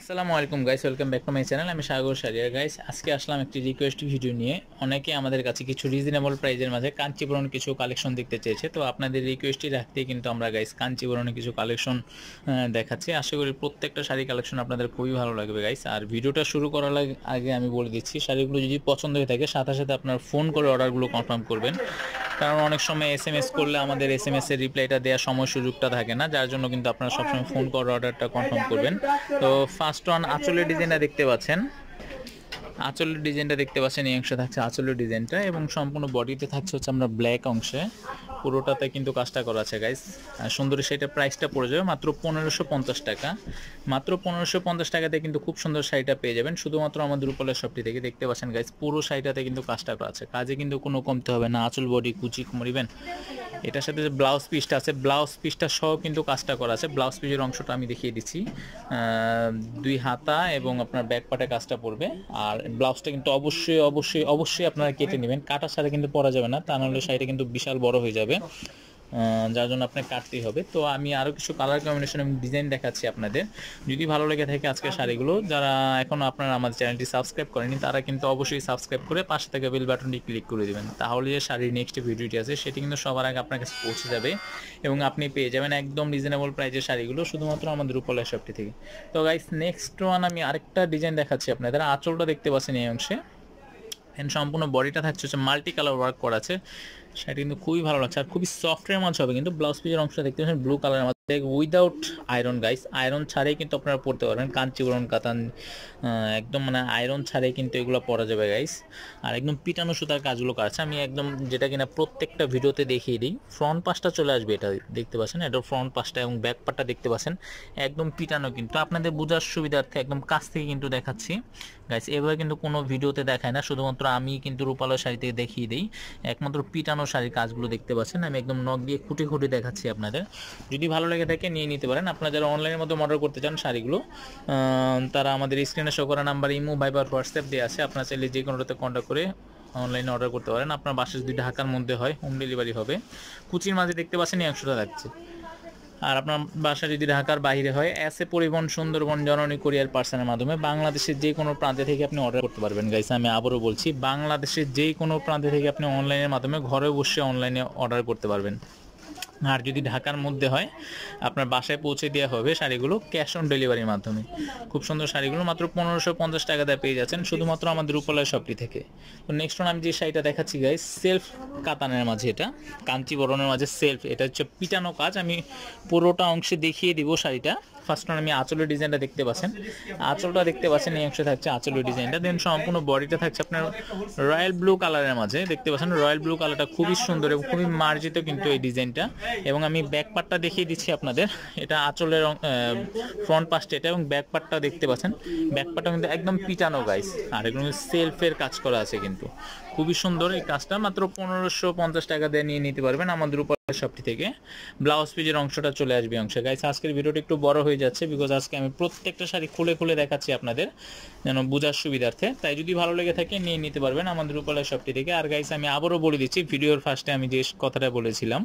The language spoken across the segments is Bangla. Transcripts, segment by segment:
আসসালামু আলাইকুম guys welcome back to my channel আমি সাগর সারিয়া গাইস আজকে আসলাম একটি রিকোয়েস্ট ভিডিও নিয়ে অনেকে আমাদের কাছে কিছু রিজনেবল প্রাইজের মাঝে কাঞ্চিপুরণ কিছু কালেকশন দেখতে চেয়েছে তো আপনাদের রিকোয়েস্টই রাখতেই কিন্তু আমরা গাইস কাঞ্চিপুরণে কিছু কালেকশন দেখাচ্ছি আশা করি প্রত্যেকটা শাড়ি কালেকশন আপনাদের খুবই ভালো লাগবে গাইস আর ভিডিওটা শুরু করার আগে আমি বলে দিচ্ছি শাড়িগুলো যদি পছন্দ হয়ে থাকে সাথে সাথে আপনার ফোন করে অর্ডারগুলো কনফার্ম করবেন কারণ অনেক সময় এস এম এস করলে আমাদের এস এম এস এর রিপ্লাইটা দেওয়ার সময় সুযোগটা থাকে না যার জন্য কিন্তু আপনারা সবসময় ফোন করার অর্ডারটা কনফার্ম করবেন তো ফার্স্ট ওয়ান আঁচলের ডিজাইনটা দেখতে পাচ্ছেন আঁচলের ডিজাইনটা দেখতে পাচ্ছেন এই অংশে থাকছে আঁচলের ডিজাইনটা এবং সম্পূর্ণ বডিতে থাকছে হচ্ছে আমরা ব্ল্যাক অংশে পুরোটাতে কিন্তু কাজটা করা আছে গাইস সুন্দর শাড়িটা প্রাইসটা পড়ে যাবে মাত্র পনেরোশো পঞ্চাশ টাকা মাত্র পনেরোশো পঞ্চাশ টাকাতে কিন্তু খুব সুন্দর শাড়িটা পেয়ে যাবেন শুধুমাত্র আমাদের উপলের শপটি থেকে দেখতে পাচ্ছেন গাইস পুরো শাড়িটাতে কিন্তু কাজটা করা আছে কাজে কিন্তু কোনো কমতে হবে না আঁচল বডি কুচি খুমরিবেন এটার সাথে যে ব্লাউজ পিসটা আছে ব্লাউজ পিসটা সহ কিন্তু কাজটা করা আছে ব্লাউজ পিসের অংশটা আমি দেখিয়ে দিচ্ছি দুই হাতা এবং আপনার ব্যাক পাটে কাজটা পড়বে আর ব্লাউজটা কিন্তু অবশ্যই অবশ্যই অবশ্যই আপনারা কেটে নেবেন কাটার সাথে কিন্তু পরা যাবে না তা নাহলে শাড়িটা কিন্তু বিশাল বড় হয়ে যাবে যার জন্য আপনাকে কাটতেই হবে তো আমি আরও কিছু কালার কম্বিনেশন এবং ডিজাইন দেখাচ্ছি আপনাদের যদি ভালো লেগে থাকে আজকের শাড়িগুলো যারা এখনও আপনারা আমাদের চ্যানেলটি সাবস্ক্রাইব করেনি তারা কিন্তু অবশ্যই সাবস্ক্রাইব করে পাশে থেকে বেল বাটনটি ক্লিক করে দেবেন তাহলে যে শাড়ির নেক্সট ভিডিওটি আছে সেটি কিন্তু সবার আগে আপনার কাছে পৌঁছে যাবে এবং আপনি পেয়ে যাবেন একদম রিজনেবল প্রাইজের শাড়িগুলো শুধুমাত্র আমাদের রূপালয় শপটি থেকে তো গাইস নেক্সট ওয়ান আমি আরেকটা ডিজাইন দেখাচ্ছি আপনাদের আঁচলটা দেখতে পাচ্ছেন এই অংশে সম্পূর্ণ বডিটা থাকছে হচ্ছে মাল্টি কালার ওয়ার্ক করা আছে শাড়ি কিন্তু খুবই ভালো লাগছে আর খুবই সফটের মাছ হবে কিন্তু ব্লাউজ পিসের অংশটা দেখতে পাচ্ছেন ব্লু কালারের মাঝে উইদাউট আয়রন গাইস আয়রন ছাড়াই কিন্তু আপনারা পড়তে পারবেন কাঞ্চিপুরম কাতান একদম মানে আয়রন ছাড়াই কিন্তু এগুলো পরা যাবে গাইস আর একদম পিটানো সুতার কাজগুলো আছে আমি একদম যেটা কিনা প্রত্যেকটা ভিডিওতে দেখিয়ে দিই ফ্রন্ট পাশটা চলে আসবে এটা দেখতে পাচ্ছেন এটা ফ্রন্ট পাশটা এবং ব্যাক পার্টটা দেখতে পাচ্ছেন একদম পিটানো কিন্তু আপনাদের বোঝার সুবিধার্থে একদম কাছ থেকে কিন্তু দেখাচ্ছি গাইস এভাবে কিন্তু কোনো ভিডিওতে দেখায় না শুধুমাত্র আমি কিন্তু রূপালো শাড়িতে দেখিয়ে দিই একমাত্র পিটানো শাড়ির কাজগুলো দেখতে পাচ্ছেন আমি একদম নখ দিয়ে খুঁটি খুঁটি দেখাচ্ছি আপনাদের যদি ভালো লেগে থাকে নিয়ে নিতে পারেন আপনারা যারা অনলাইনের মধ্যে অর্ডার করতে চান শাড়িগুলো তারা আমাদের স্ক্রিনে শো করা নাম্বার ইমো ভাইবার হোয়াটসঅ্যাপ দিয়ে আছে আপনারা চাইলে যে কোনোটাতে কন্ট্যাক্ট করে অনলাইনে অর্ডার করতে পারেন আপনার বাসে যদি ঢাকার মধ্যে হয় হোম ডেলিভারি হবে কুচির মাঝে দেখতে পাচ্ছেন এই অংশটা থাকছে আর আপনার বাসা যদি ঢাকার বাইরে হয় এসে পরিবহন সুন্দরবন জননী কোরিয়ার পার্সেলের মাধ্যমে বাংলাদেশের যে কোনো প্রান্তে থেকে আপনি অর্ডার করতে পারবেন গাইস আমি আবারও বলছি বাংলাদেশের যে কোনো প্রান্তে থেকে আপনি অনলাইনের মাধ্যমে ঘরে বসে অনলাইনে অর্ডার করতে পারবেন আর যদি ঢাকার মধ্যে হয় আপনার বাসায় পৌঁছে দেওয়া হবে শাড়িগুলো ক্যাশ অন ডেলিভারির মাধ্যমে খুব সুন্দর শাড়িগুলো মাত্র পনেরোশো পঞ্চাশ টাকা দিয়ে পেয়ে যাচ্ছেন শুধুমাত্র আমাদের উপলয় শপটি থেকে তো নেক্সট আমি যে শাড়িটা দেখাচ্ছি গাই সেলফ কাতানের মাঝে এটা কাঞ্চিবরণের মাঝে সেলফ এটা হচ্ছে পিটানো কাজ আমি পুরোটা অংশে দেখিয়ে দিব শাড়িটা ফার্স্ট আমি আঁচলের ডিজাইনটা দেখতে পাচ্ছেন আঁচলটা দেখতে পাচ্ছেন এই অংশে থাকছে আঁচলের ডিজাইনটা দেন সম্পূর্ণ বডিটা থাকছে আপনার রয়্যাল ব্লু কালারের মাঝে দেখতে পাচ্ছেন রয়্যাল ব্লু কালারটা খুবই সুন্দর এবং খুবই মার্জিত কিন্তু এই ডিজাইনটা এবং আমি ব্যাক পার্টটা দেখিয়ে দিচ্ছি আপনাদের এটা আঁচলের ফ্রন্ট পাশটা এটা এবং ব্যাক পার্টটা দেখতে পাচ্ছেন ব্যাক পার্টটা কিন্তু একদম পিটানো গাইস আর এগুলো সেলফের কাজ করা আছে কিন্তু খুবই সুন্দর এই কাজটা মাত্র পনেরোশো পঞ্চাশ টাকা দিয়ে নিয়ে নিতে পারবেন আমাদের উপর শপটি থেকে ব্লাউজ পিজের অংশটা চলে আসবে অংশে গাইস আজকের ভিডিওটা একটু বড় হয়ে যাচ্ছে বিকজ আজকে আমি প্রত্যেকটা শাড়ি খুলে খুলে দেখাচ্ছি আপনাদের যেন বোঝার সুবিধার্থে তাই যদি ভালো লেগে থাকে নিয়ে নিতে পারবেন আমাদের উপরের শপটি থেকে আর গাইস আমি আবারও বলে দিচ্ছি ভিডিওর ফার্স্টে আমি যে কথাটা বলেছিলাম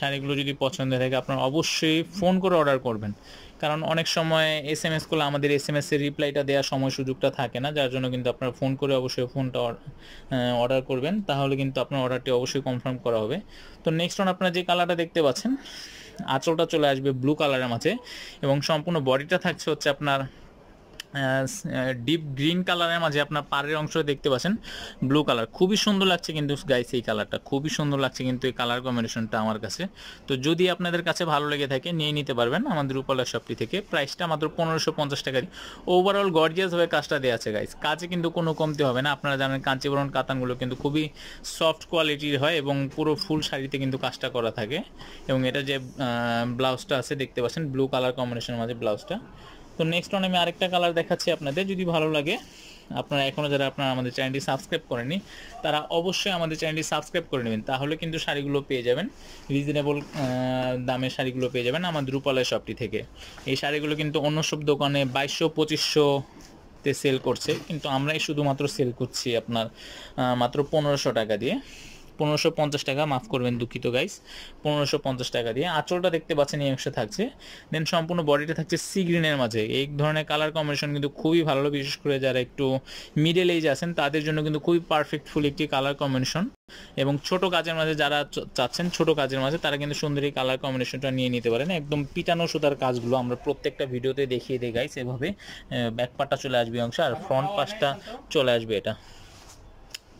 শাড়িগুলো যদি পছন্দ থাকে আপনার অবশ্যই ফোন করে অর্ডার করবেন কারণ অনেক সময় এস এম এস করলে আমাদের এস এম এস এর রিপ্লাইটা দেওয়ার সময় সুযোগটা থাকে না যার জন্য কিন্তু আপনার ফোন করে অবশ্যই ফোনটা অর্ডার করবেন তাহলে কিন্তু আপনার অর্ডারটি অবশ্যই কনফার্ম করা হবে তো নেক্সট ওয়ান আপনারা যে কালারটা দেখতে পাচ্ছেন আঁচলটা চলে আসবে ব্লু কালারের মাঝে এবং সম্পূর্ণ বডিটা থাকছে হচ্ছে আপনার ডিপ গ্রিন কালারের মাঝে আপনার পাড়ের অংশ দেখতে পাচ্ছেন ব্লু কালার খুবই সুন্দর লাগছে কিন্তু গাইস এই কালারটা খুবই সুন্দর লাগছে কিন্তু এই কালার কম্বিনেশনটা আমার কাছে তো যদি আপনাদের কাছে ভালো লেগে থাকে নিয়ে নিতে পারবেন আমাদের রূপালা শপটি থেকে প্রাইসটা মাত্র পনেরোশো পঞ্চাশ টাকারই ওভারঅল গর্জিয়াস হয়ে কাজটা দেওয়া আছে গাইস কাজে কিন্তু কোনো কমতি হবে না আপনারা জানেন কাঞ্চিবরণ কাতানগুলো কিন্তু খুবই সফট কোয়ালিটির হয় এবং পুরো ফুল শাড়িতে কিন্তু কাজটা করা থাকে এবং এটা যে ব্লাউজটা আছে দেখতে পাচ্ছেন ব্লু কালার কম্বিনেশনের মাঝে ব্লাউজটা তো নেক্সট অন আমি আরেকটা কালার দেখাচ্ছি আপনাদের যদি ভালো লাগে আপনারা এখনও যারা আপনারা আমাদের চ্যানেলটি সাবস্ক্রাইব করেনি তারা অবশ্যই আমাদের চ্যানেলটি সাবস্ক্রাইব করে নেবেন তাহলে কিন্তু শাড়িগুলো পেয়ে যাবেন রিজনেবল দামে শাড়িগুলো পেয়ে যাবেন আমাদের রূপালয় শপটি থেকে এই শাড়িগুলো কিন্তু অন্য সব দোকানে বাইশশো পঁচিশশো তে সেল করছে কিন্তু আমরাই শুধুমাত্র সেল করছি আপনার মাত্র পনেরোশো টাকা দিয়ে পনেরোশো পঞ্চাশ টাকা মাফ করবেন দুঃখিত গাইস পনেরোশো পঞ্চাশ টাকা দিয়ে আঁচলটা দেখতে পাচ্ছেন এই অংশে থাকছে দেন সম্পূর্ণ বডিটা থাকছে সি গ্রিনের মাঝে এই ধরনের কালার কম্বিনেশন কিন্তু খুবই ভালো বিশেষ করে যারা একটু মিডল এজ আছেন তাদের জন্য কিন্তু খুবই পারফেক্টফুল একটি কালার কম্বিনেশন এবং ছোট কাজের মাঝে যারা চাচ্ছেন ছোট কাজের মাঝে তারা কিন্তু সুন্দর এই কালার কম্বিনেশনটা নিয়ে নিতে পারেন একদম পিটানো সুতার কাজগুলো আমরা প্রত্যেকটা ভিডিওতে দেখিয়ে দিই গাইস এভাবে ব্যাক পার্টটা চলে আসবে অংশ আর ফ্রন্ট পাশটা চলে আসবে এটা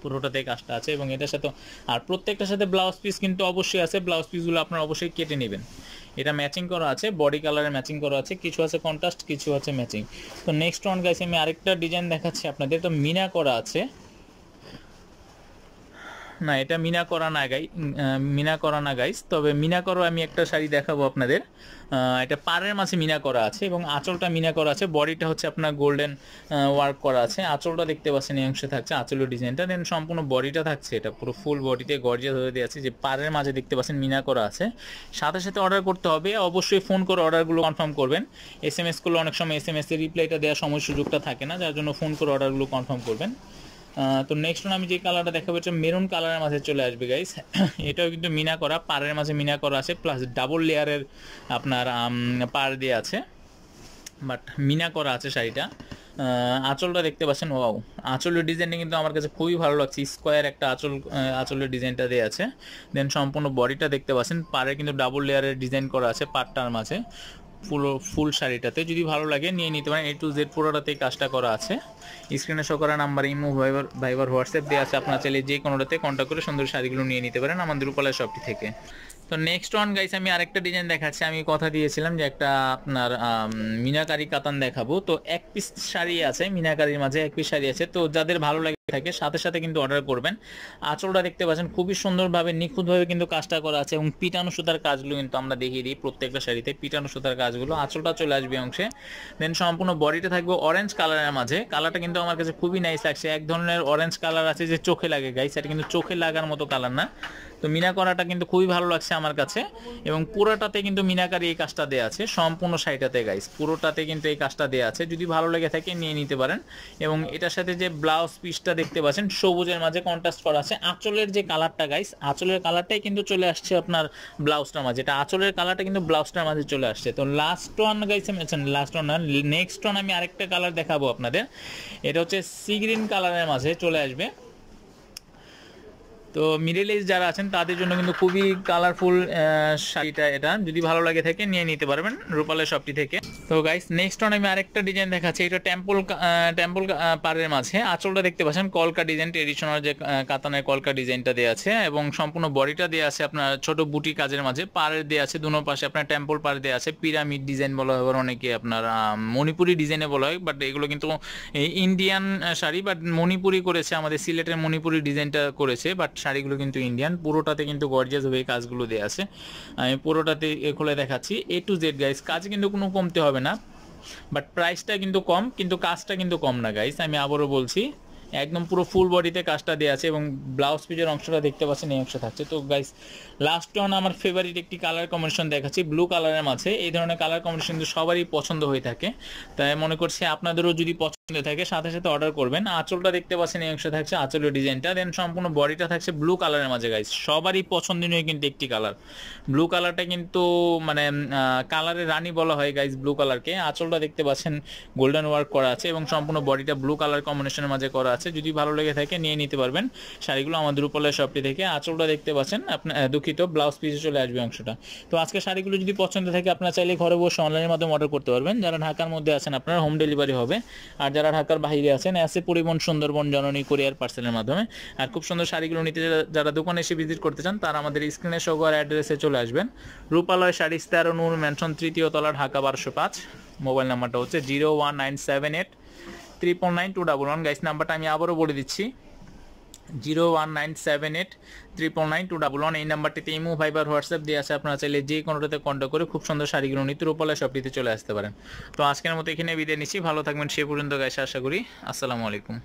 পুরোটাতে কাজটা আছে এবং এটার সাথে আর প্রত্যেকটার সাথে ব্লাউজ পিস কিন্তু অবশ্যই আছে ব্লাউজ পিসগুলো আপনারা অবশ্যই কেটে নেবেন এটা ম্যাচিং করা আছে বডি কালারে ম্যাচিং করা আছে কিছু আছে কন্ট্রাস্ট কিছু আছে ম্যাচিং তো নেক্সট ওয়ান গাইছে আমি আরেকটা ডিজাইন দেখাচ্ছি আপনাদের এটা মিনা করা আছে না এটা মিনা করা না গাই মিনা করা না গাইস তবে মিনা করো আমি একটা শাড়ি দেখাবো আপনাদের এটা পারের মাঝে মিনা করা আছে এবং আঁচলটা মিনা করা আছে বডিটা হচ্ছে আপনার গোল্ডেন ওয়ার্ক করা আছে আঁচলটা দেখতে পাচ্ছেন এই অংশে থাকছে আঁচলের ডিজাইনটা দেন সম্পূর্ণ বডিটা থাকছে এটা পুরো ফুল বডিতে গর্জিয়া ধরে দেওয়া আছে যে পারের মাঝে দেখতে পাচ্ছেন মিনা করা আছে সাথে সাথে অর্ডার করতে হবে অবশ্যই ফোন করে অর্ডারগুলো কনফার্ম করবেন এস এম এস করলে অনেক সময় এস এম এস এর রিপ্লাইটা দেওয়ার সময় সুযোগটা থাকে না যার জন্য ফোন করে অর্ডারগুলো কনফার্ম করবেন তো নেক্সট ওয়ান আমি যে কালারটা দেখাবো এটা মেরুন কালারের মাঝে চলে আসবে গাইস এটাও কিন্তু মিনা করা পাড়ের মাঝে মিনা করা আছে প্লাস ডাবল লেয়ারের আপনার পাড় দিয়ে আছে বাট মিনা করা আছে শাড়িটা আঁচলটা দেখতে পাচ্ছেন ওয়াও আঁচলের ডিজাইনটা কিন্তু আমার কাছে খুবই ভালো লাগছে স্কোয়ার একটা আঁচল আঁচলের ডিজাইনটা দেওয়া আছে দেন সম্পূর্ণ বডিটা দেখতে পাচ্ছেন পাড়ে কিন্তু ডাবল লেয়ারের ডিজাইন করা আছে পাটটার মাঝে পুরো ফুল শাড়িটাতে যদি ভালো লাগে নিয়ে নিতে পারেন এ টু জেড পুরোটাতে কাজটা করা আছে স্ক্রিনে শো করা নাম্বার ইমো ভাইবার ভাইবার হোয়াটসঅ্যাপ দেওয়া আছে আপনার চাইলে যে কোনোটাতে কন্ট্যাক্ট করে সুন্দর শাড়িগুলো নিয়ে নিতে পারেন আমাদের উপালয় শপটি থেকে তো নেক্সট ওয়ান গাইস আমি আরেকটা ডিজাইন দেখাচ্ছি আমি কথা দিয়েছিলাম যে একটা আপনার মিনাকারি কাতান দেখাবো তো এক পিস শাড়ি আছে মিনাকারির মাঝে এক পিস শাড়ি আছে তো যাদের ভালো লাগে থাকে সাথে সাথে কিন্তু অর্ডার করবেন আঁচলটা দেখতে পাচ্ছেন খুবই সুন্দরভাবে নিখুঁতভাবে কিন্তু কাজটা করা আছে এবং পিটানো সুতার কাজগুলো কিন্তু আমরা দেখিয়ে দিই প্রত্যেকটা শাড়িতে পিটানো সুতার কাজগুলো আঁচলটা চলে আসবে অংশে দেন সম্পূর্ণ বডিটা থাকবে অরেঞ্জ কালারের মাঝে কালারটা কিন্তু আমার কাছে খুবই নাইস লাগছে এক ধরনের অরেঞ্জ কালার আছে যে চোখে লাগে গাইস এটা কিন্তু চোখে লাগার মতো কালার না তো মিনা করাটা কিন্তু খুবই ভালো লাগছে আমার কাছে এবং পুরোটাতে কিন্তু মিনাকারি এই কাজটা দেওয়া আছে সম্পূর্ণ সাইটাতে গাইস পুরোটাতে কিন্তু এই কাজটা দেওয়া আছে যদি ভালো লেগে থাকে নিয়ে নিতে পারেন এবং এটার সাথে যে ব্লাউজ পিসটা দেখতে পাচ্ছেন সবুজের মাঝে কন্ট্রাস্ট করা আছে আঁচলের যে কালারটা গাইস আঁচলের কালারটাই কিন্তু চলে আসছে আপনার ব্লাউজটার মাঝে এটা আঁচলের কালারটা কিন্তু ব্লাউজটার মাঝে চলে আসছে তো লাস্ট ওয়ান গাইছে মেছেন লাস্ট ওয়ান নেক্সট ওয়ান আমি আরেকটা কালার দেখাবো আপনাদের এটা হচ্ছে সি গ্রিন কালারের মাঝে চলে আসবে তো মিডিল এজ যারা আছেন তাদের জন্য কিন্তু খুবই কালারফুল শাড়িটা এটা যদি ভালো লাগে থাকে নিয়ে নিতে পারবেন রূপালের শপটি থেকে তো গাইস নেক্সট অন আমি আরেকটা ডিজাইন দেখাচ্ছি এটা টেম্পল টেম্পল পারের মাঝে আঁচলটা দেখতে পাচ্ছেন কলকা ডিজাইন ট্রেডিশনাল যে কাতানের কলকা ডিজাইনটা দেওয়া আছে এবং সম্পূর্ণ বডিটা দেওয়া আছে আপনার ছোট বুটি কাজের মাঝে পারের দেওয়া আছে দুনো পাশে আপনার টেম্পল পার দেওয়া আছে পিরামিড ডিজাইন বলা হয় আবার অনেকে আপনার মণিপুরি ডিজাইনে বলা হয় বাট এগুলো কিন্তু ইন্ডিয়ান শাড়ি বাট মণিপুরি করেছে আমাদের সিলেটের মণিপুরি ডিজাইনটা করেছে বাট শাড়িগুলো কিন্তু ইন্ডিয়ান পুরোটাতে কিন্তু গর্জিয়াস হয়ে কাজগুলো দেওয়া আছে আমি পুরোটাতে খুলে দেখাচ্ছি এ টু জেড গাইস কাজ কিন্তু কোনো কমতে হবে হবে না বাট প্রাইসটা কিন্তু কম কিন্তু কাজটা কিন্তু কম না গাইস আমি আবারও বলছি একদম পুরো ফুল বডিতে কাজটা দেওয়া আছে এবং ব্লাউজ পিজের অংশটা দেখতে পাচ্ছেন এই অংশ থাকছে তো গাইস লাস্ট ওয়ান আমার ফেভারিট একটি কালার কম্বিনেশন দেখাচ্ছি ব্লু কালারের মাঝে এই ধরনের কালার কম্বিনেশন কিন্তু সবারই পছন্দ হয়ে থাকে তাই মনে করছি আপনাদেরও যদি পছন্দ থাকে সাথে সাথে অর্ডার করবেন আঁচলটা দেখতে পাচ্ছেন এই অংশে থাকছে আঁচলের ডিজাইনটা দেন সম্পূর্ণ বডিটা থাকছে ব্লু কালারের মাঝে গাইজ সবারই পছন্দনীয় কিন্তু একটি কালার ব্লু কালারটা কিন্তু মানে কালারের রানী বলা হয় গাইজ ব্লু কালারকে আঁচলটা দেখতে পাচ্ছেন গোল্ডেন ওয়ার্ক করা আছে এবং সম্পূর্ণ বডিটা ব্লু কালার কম্বিনেশনের মাঝে করা আছে যদি ভালো লেগে থাকে নিয়ে নিতে পারবেন শাড়িগুলো আমাদের উপলের শপটি থেকে আঁচলটা দেখতে পাচ্ছেন আপনার দুঃখিত ব্লাউজ পিসে চলে আসবে অংশটা তো আজকে শাড়িগুলো যদি পছন্দ থাকে আপনারা চাইলে ঘরে বসে অনলাইনের মাধ্যমে অর্ডার করতে পারবেন যারা ঢাকার মধ্যে আছেন আপনার হোম ডেলিভারি হবে আর যারা ঢাকার বাহিরে আছেন এসে পরিবহন সুন্দরবন জননী কোরিয়ার পার্সেলের মাধ্যমে আর খুব সুন্দর শাড়িগুলো নিতে যারা দোকানে এসে ভিজিট করতে চান তারা আমাদের স্ক্রিনে শো অ্যাড্রেসে চলে আসবেন রূপালয় শাড়ি তেরো নূর ম্যানশন তৃতীয় তলা ঢাকা বারোশো পাঁচ মোবাইল নাম্বারটা হচ্ছে zero one nine seven eight triple nine two double one guys নাম্বারটা আমি আবারও বলে দিচ্ছি zero one nine seven eight triple nine two double one এই নাম্বারটিতে ইমো ভাইবার হোয়াটসঅ্যাপ দিয়ে আছে আপনারা চাইলে যে কোনোটাতে কন্ট্যাক্ট করে খুব সুন্দর শাড়িগুলো নিতে রূপালয় শপটিতে চলে আসতে পারেন তো আজকের মতো এখানে বিদায় নিচ্ছি ভালো থাকবেন সে পর্যন্ত গাইসে আশা করি আসসালামু আলাইকুম